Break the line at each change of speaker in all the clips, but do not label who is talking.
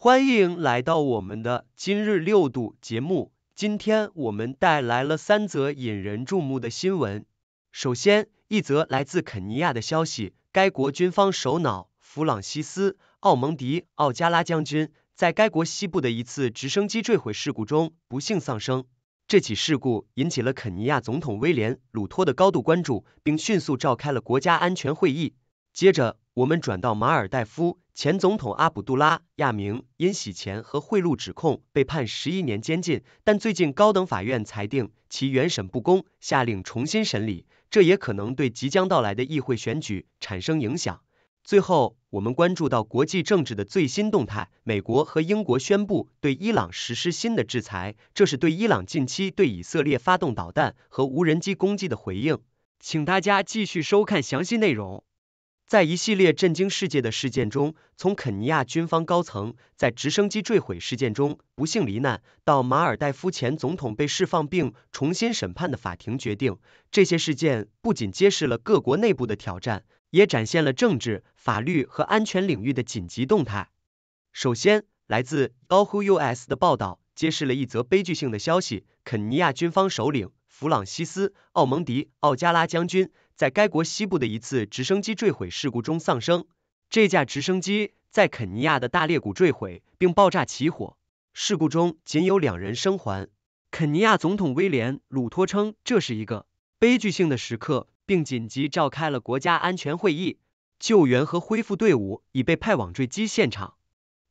欢迎来到我们的今日六度节目。今天我们带来了三则引人注目的新闻。首先，一则来自肯尼亚的消息：该国军方首脑弗朗西斯·奥蒙迪·奥加拉将军在该国西部的一次直升机坠毁事故中不幸丧生。这起事故引起了肯尼亚总统威廉·鲁托的高度关注，并迅速召开了国家安全会议。接着，我们转到马尔代夫，前总统阿卜杜拉·亚明因洗钱和贿赂指控被判十一年监禁，但最近高等法院裁定其原审不公，下令重新审理，这也可能对即将到来的议会选举产生影响。最后，我们关注到国际政治的最新动态，美国和英国宣布对伊朗实施新的制裁，这是对伊朗近期对以色列发动导弹和无人机攻击的回应。请大家继续收看详细内容。在一系列震惊世界的事件中，从肯尼亚军方高层在直升机坠毁事件中不幸罹难，到马尔代夫前总统被释放并重新审判的法庭决定，这些事件不仅揭示了各国内部的挑战，也展现了政治、法律和安全领域的紧急动态。首先，来自 Yahoo US 的报道揭示了一则悲剧性的消息：肯尼亚军方首领弗朗西斯·奥蒙迪·奥加拉将军。在该国西部的一次直升机坠毁事故中丧生。这架直升机在肯尼亚的大裂谷坠毁并爆炸起火，事故中仅有两人生还。肯尼亚总统威廉·鲁托称这是一个悲剧性的时刻，并紧急召开了国家安全会议。救援和恢复队伍已被派往坠机现场。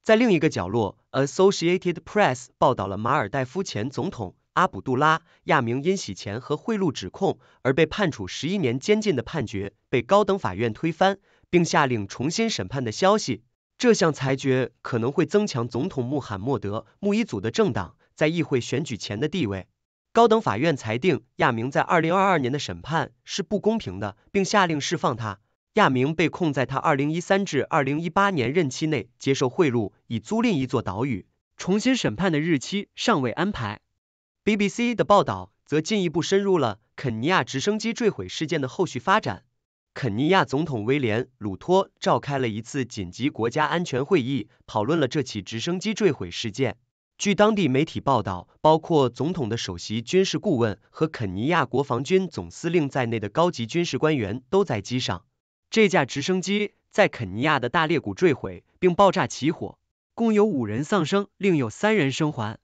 在另一个角落，Associated Press 报道了马尔代夫前总统。阿卜杜拉·亚明因洗钱和贿赂指控而被判处十一年监禁的判决被高等法院推翻，并下令重新审判的消息。这项裁决可能会增强总统穆罕默德·穆伊祖的政党在议会选举前的地位。高等法院裁定亚明在二零二二年的审判是不公平的，并下令释放他。亚明被控在他二零一三至二零一八年任期内接受贿赂以租赁一座岛屿。重新审判的日期尚未安排。BBC 的报道则进一步深入了肯尼亚直升机坠毁事件的后续发展。肯尼亚总统威廉·鲁托召开了一次紧急国家安全会议，讨论了这起直升机坠毁事件。据当地媒体报道，包括总统的首席军事顾问和肯尼亚国防军总司令在内的高级军事官员都在机上。这架直升机在肯尼亚的大裂谷坠毁并爆炸起火，共有五人丧生，另有三人生还。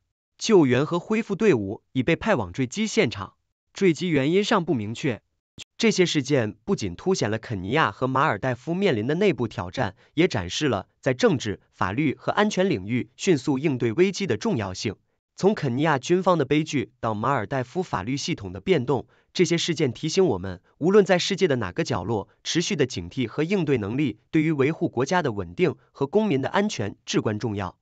救援和恢复队伍已被派往坠机现场，坠机原因尚不明确。这些事件不仅凸显了肯尼亚和马尔代夫面临的内部挑战，也展示了在政治、法律和安全领域迅速应对危机的重要性。从肯尼亚军方的悲剧到马尔代夫法律系统的变动，这些事件提醒我们，无论在世界的哪个角落，持续的警惕和应对能力对于维护国家的稳定和公民的安全至关重要。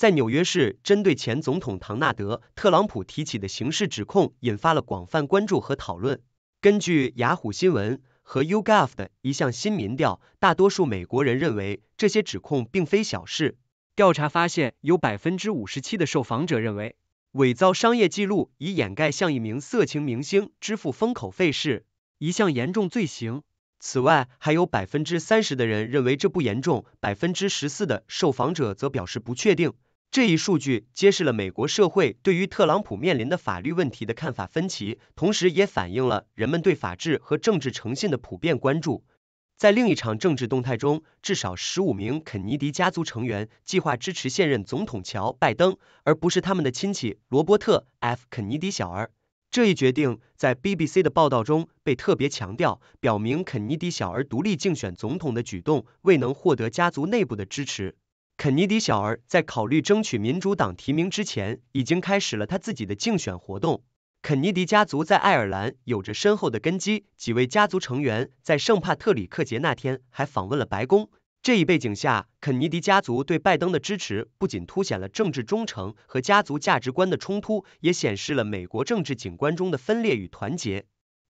在纽约市，针对前总统唐纳德·特朗普提起的刑事指控引发了广泛关注和讨论。根据雅虎新闻和 YouGov 的一项新民调，大多数美国人认为这些指控并非小事。调查发现，有百分之五十七的受访者认为伪造商业记录以掩盖向一名色情明星支付封口费是一项严重罪行。此外，还有百分之三十的人认为这不严重，百分之十四的受访者则表示不确定。这一数据揭示了美国社会对于特朗普面临的法律问题的看法分歧，同时也反映了人们对法治和政治诚信的普遍关注。在另一场政治动态中，至少十五名肯尼迪家族成员计划支持现任总统乔·拜登，而不是他们的亲戚罗伯特 ·F· 肯尼迪小儿。这一决定在 BBC 的报道中被特别强调，表明肯尼迪小儿独立竞选总统的举动未能获得家族内部的支持。肯尼迪小儿在考虑争取民主党提名之前，已经开始了他自己的竞选活动。肯尼迪家族在爱尔兰有着深厚的根基，几位家族成员在圣帕特里克节那天还访问了白宫。这一背景下，肯尼迪家族对拜登的支持不仅凸显了政治忠诚和家族价值观的冲突，也显示了美国政治景观中的分裂与团结。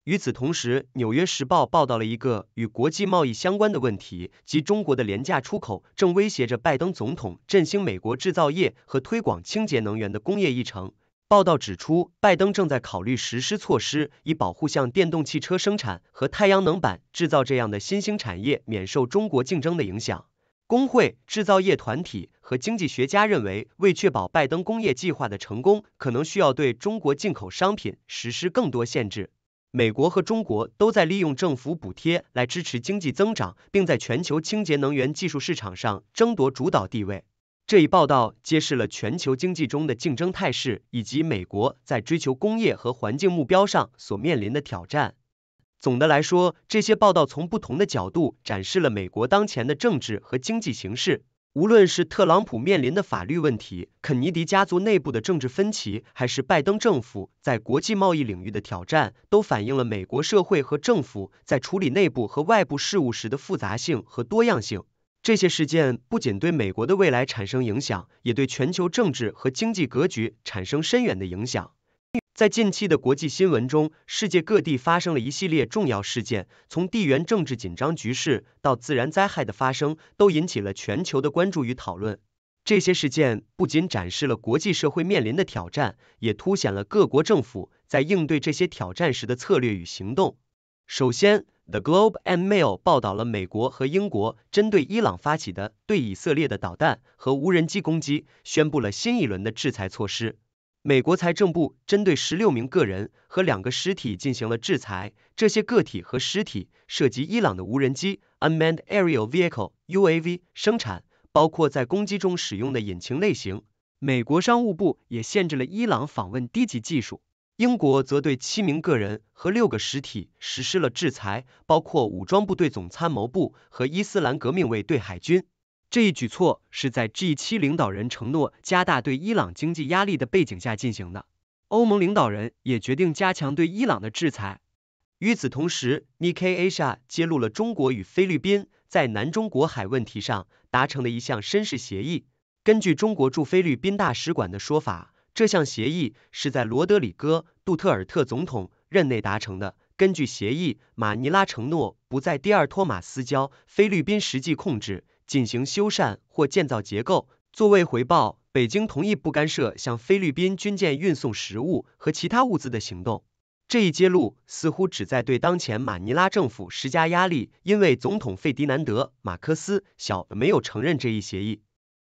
与此同时，《纽约时报》报道了一个与国际贸易相关的问题，即中国的廉价出口正威胁着拜登总统振兴美国制造业和推广清洁能源的工业议程。报道指出，拜登正在考虑实施措施，以保护像电动汽车生产和太阳能板制造这样的新兴产业免受中国竞争的影响。工会、制造业团体和经济学家认为，为确保拜登工业计划的成功，可能需要对中国进口商品实施更多限制。美国和中国都在利用政府补贴来支持经济增长，并在全球清洁能源技术市场上争夺主导地位。这一报道揭示了全球经济中的竞争态势，以及美国在追求工业和环境目标上所面临的挑战。总的来说，这些报道从不同的角度展示了美国当前的政治和经济形势。无论是特朗普面临的法律问题、肯尼迪家族内部的政治分歧，还是拜登政府在国际贸易领域的挑战，都反映了美国社会和政府在处理内部和外部事务时的复杂性和多样性。这些事件不仅对美国的未来产生影响，也对全球政治和经济格局产生深远的影响。在近期的国际新闻中，世界各地发生了一系列重要事件，从地缘政治紧张局势到自然灾害的发生，都引起了全球的关注与讨论。这些事件不仅展示了国际社会面临的挑战，也凸显了各国政府在应对这些挑战时的策略与行动。首先，《The Globe and Mail》报道了美国和英国针对伊朗发起的对以色列的导弹和无人机攻击，宣布了新一轮的制裁措施。美国财政部针对十六名个人和两个实体进行了制裁，这些个体和实体涉及伊朗的无人机 （unmanned aerial vehicle, UAV） 生产，包括在攻击中使用的引擎类型。美国商务部也限制了伊朗访问低级技术。英国则对七名个人和六个实体实施了制裁，包括武装部队总参谋部和伊斯兰革命卫队海军。这一举措是在 G 七领导人承诺加大对伊朗经济压力的背景下进行的。欧盟领导人也决定加强对伊朗的制裁。与此同时，Nikasha 揭露了中国与菲律宾在南中国海问题上达成的一项绅士协议。根据中国驻菲律宾大使馆的说法，这项协议是在罗德里戈·杜特尔特总统任内达成的。根据协议，马尼拉承诺不在第二托马斯礁菲律宾实际控制。进行修缮或建造结构作为回报，北京同意不干涉向菲律宾军舰运送食物和其他物资的行动。这一揭露似乎旨在对当前马尼拉政府施加压力，因为总统费迪南德·马克思小没有承认这一协议。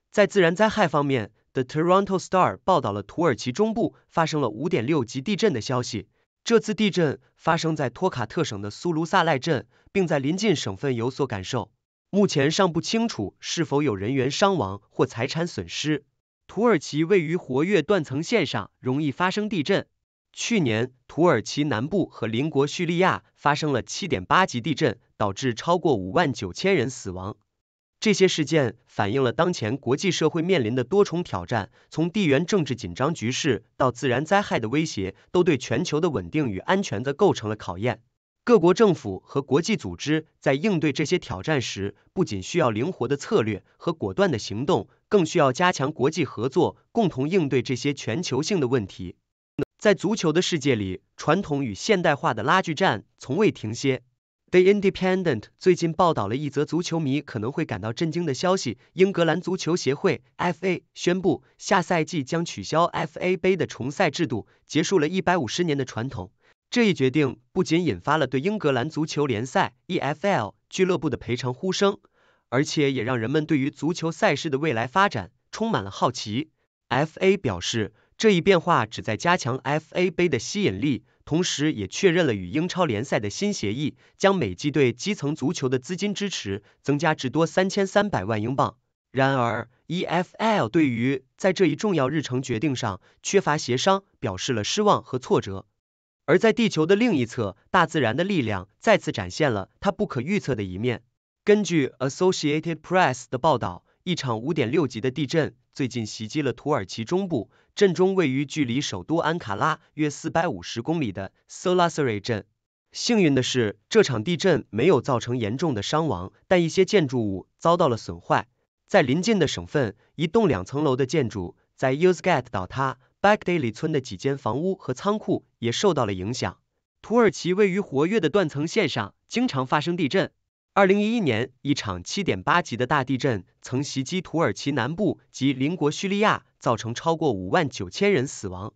在自然灾害方面，《The Toronto Star》报道了土耳其中部发生了5.6级地震的消息。这次地震发生在托卡特省的苏卢萨赖镇，并在邻近省份有所感受。目前尚不清楚是否有人员伤亡或财产损失。土耳其位于活跃断层线上，容易发生地震。去年，土耳其南部和邻国叙利亚发生了7.8级地震，导致超过5万9千人死亡。这些事件反映了当前国际社会面临的多重挑战，从地缘政治紧张局势到自然灾害的威胁，都对全球的稳定与安全的构成了考验。各国政府和国际组织在应对这些挑战时，不仅需要灵活的策略和果断的行动，更需要加强国际合作，共同应对这些全球性的问题。在足球的世界里，传统与现代化的拉锯战从未停歇。The Independent 最近报道了一则足球迷可能会感到震惊的消息：英格兰足球协会 （FA） 宣布，下赛季将取消 FA 杯的重赛制度，结束了一百五十年的传统。这一决定不仅引发了对英格兰足球联赛 （EFL） 俱乐部的赔偿呼声，而且也让人们对于足球赛事的未来发展充满了好奇。FA 表示，这一变化旨在加强 FA 杯的吸引力，同时也确认了与英超联赛的新协议，将每季对基层足球的资金支持增加至多三千三百万英镑。然而，EFL 对于在这一重要日程决定上缺乏协商表示了失望和挫折。而在地球的另一侧，大自然的力量再次展现了它不可预测的一面。根据 Associated Press 的报道，一场5.6级的地震最近袭击了土耳其中部，震中位于距离首都安卡拉约450公里的 s o l a r i 镇。幸运的是，这场地震没有造成严重的伤亡，但一些建筑物遭到了损坏。在邻近的省份，一栋两层楼的建筑在 u o z g a t 倒塌。b a g d a l i 村的几间房屋和仓库也受到了影响。土耳其位于活跃的断层线上，经常发生地震。2011年，一场7.8级的大地震曾袭击土耳其南部及邻国叙利亚，造成超过5万9千人死亡。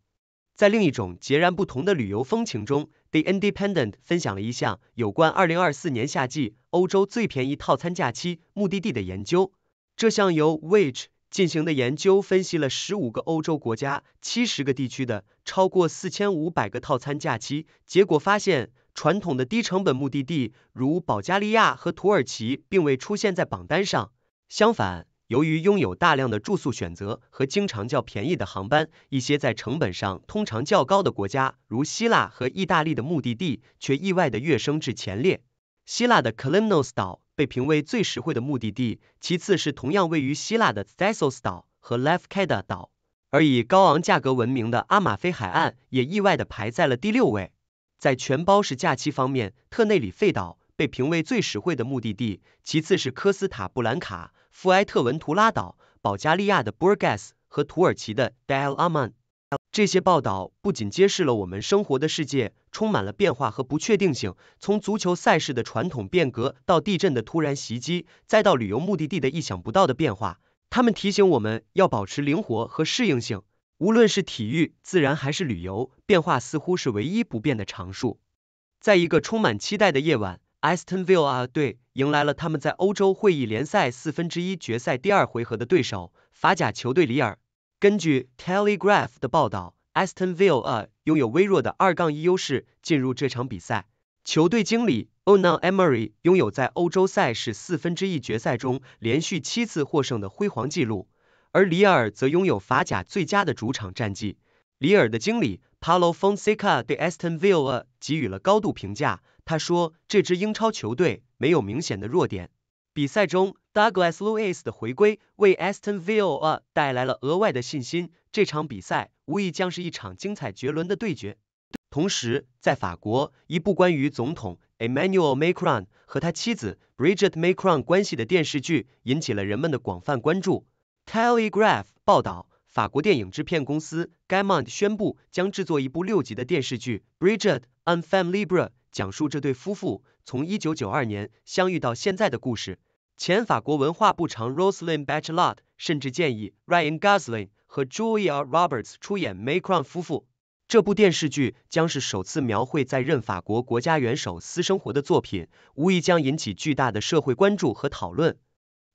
在另一种截然不同的旅游风情中，《The Independent》分享了一项有关2024年夏季欧洲最便宜套餐假期目的地的研究。这项由 Which 进行的研究分析了十五个欧洲国家、七十个地区的超过四千五百个套餐假期，结果发现，传统的低成本目的地如保加利亚和土耳其并未出现在榜单上。相反，由于拥有大量的住宿选择和经常较便宜的航班，一些在成本上通常较高的国家，如希腊和意大利的目的地，却意外的跃升至前列。希腊的 k a l y n o s 岛。被评为最实惠的目的地，其次是同样位于希腊的 s t e s s o s 岛和 Lefkada 岛，而以高昂价格闻名的阿马菲海岸也意外地排在了第六位。在全包式假期方面，特内里费岛被评为最实惠的目的地，其次是科斯塔布兰卡、富埃特文图拉岛、保加利亚的 Burgas 和土耳其的 d a l a m a n 这些报道不仅揭示了我们生活的世界充满了变化和不确定性，从足球赛事的传统变革到地震的突然袭击，再到旅游目的地的意想不到的变化，他们提醒我们要保持灵活和适应性。无论是体育、自然还是旅游，变化似乎是唯一不变的常数。在一个充满期待的夜晚，Estenville 队迎来了他们在欧洲会议联赛四分之一决赛第二回合的对手——法甲球队里尔。根据《Telegraph》的报道 a s t o n v i l l a 拥有微弱的二杠一优势进入这场比赛。球队经理 o n a Emery 拥有在欧洲赛事四分之一决赛中连续七次获胜的辉煌记录，而里尔则拥有法甲最佳的主场战绩。里尔的经理 p a u l o Fonseca 对 a s t o n v i l l a 给予了高度评价，他说这支英超球队没有明显的弱点。比赛中。Douglas Lewis 的回归为 Aston Villa 带来了额外的信心。这场比赛无疑将是一场精彩绝伦的对决。同时，在法国，一部关于总统 Emmanuel Macron 和他妻子 Brigitte Macron 关系的电视剧引起了人们的广泛关注。Telegraph 报道，法国电影制片公司 g a m o n d 宣布将制作一部六集的电视剧《Brigitte and Family》，讲述这对夫妇从一九九二年相遇到现在的故事。前法国文化部长 Roselyne b a c h e l a t 甚至建议 Ryan Gosling 和 Julia Roberts 出演 Macron 夫妇。这部电视剧将是首次描绘在任法国国家元首私生活的作品，无疑将引起巨大的社会关注和讨论。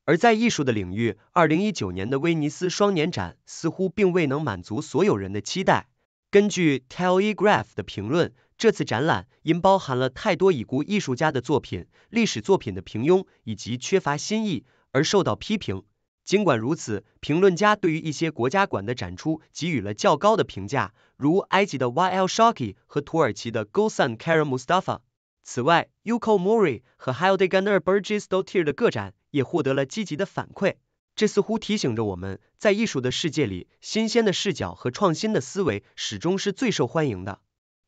而在艺术的领域，二零一九年的威尼斯双年展似乎并未能满足所有人的期待。根据 Telegraph 的评论。这次展览因包含了太多已故艺术家的作品、历史作品的平庸以及缺乏新意而受到批评。尽管如此，评论家对于一些国家馆的展出给予了较高的评价，如埃及的 Yl Shaki 和土耳其的 g u l s a n k a r e m Mustafa。此外，Yuko Mori 和 Hildegarde Burgess Dottier 的个展也获得了积极的反馈。这似乎提醒着我们，在艺术的世界里，新鲜的视角和创新的思维始终是最受欢迎的。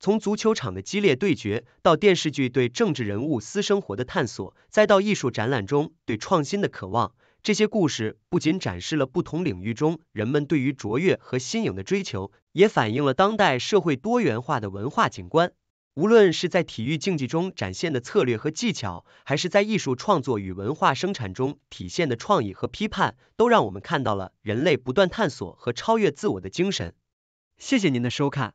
从足球场的激烈对决，到电视剧对政治人物私生活的探索，再到艺术展览中对创新的渴望，这些故事不仅展示了不同领域中人们对于卓越和新颖的追求，也反映了当代社会多元化的文化景观。无论是在体育竞技中展现的策略和技巧，还是在艺术创作与文化生产中体现的创意和批判，都让我们看到了人类不断探索和超越自我的精神。谢谢您的收看。